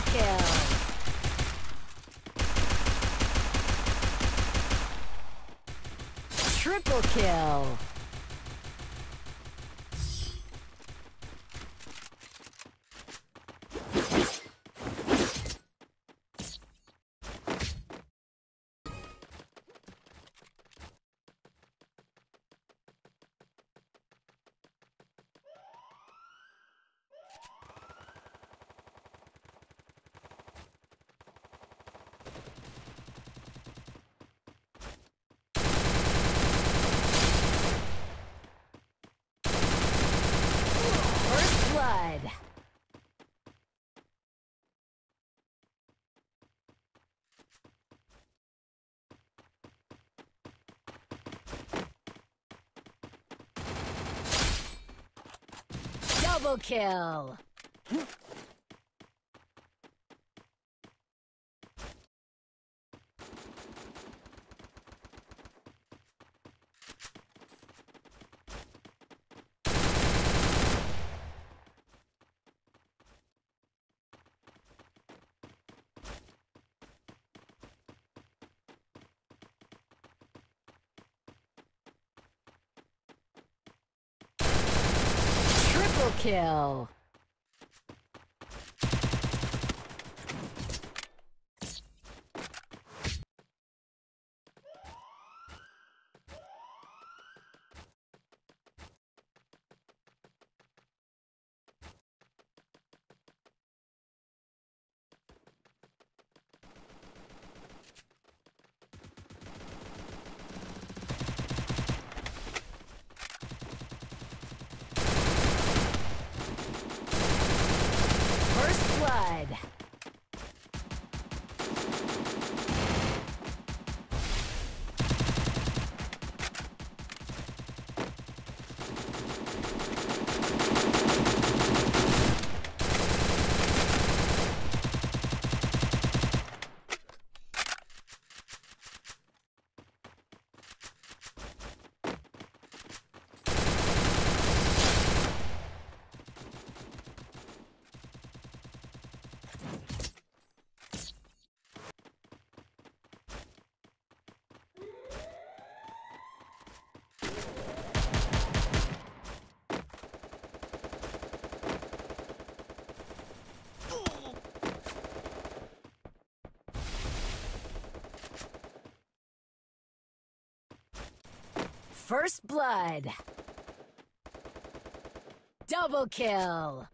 Triple kill. triple kill. Double kill! Triple kill! blood. First Blood. Double kill.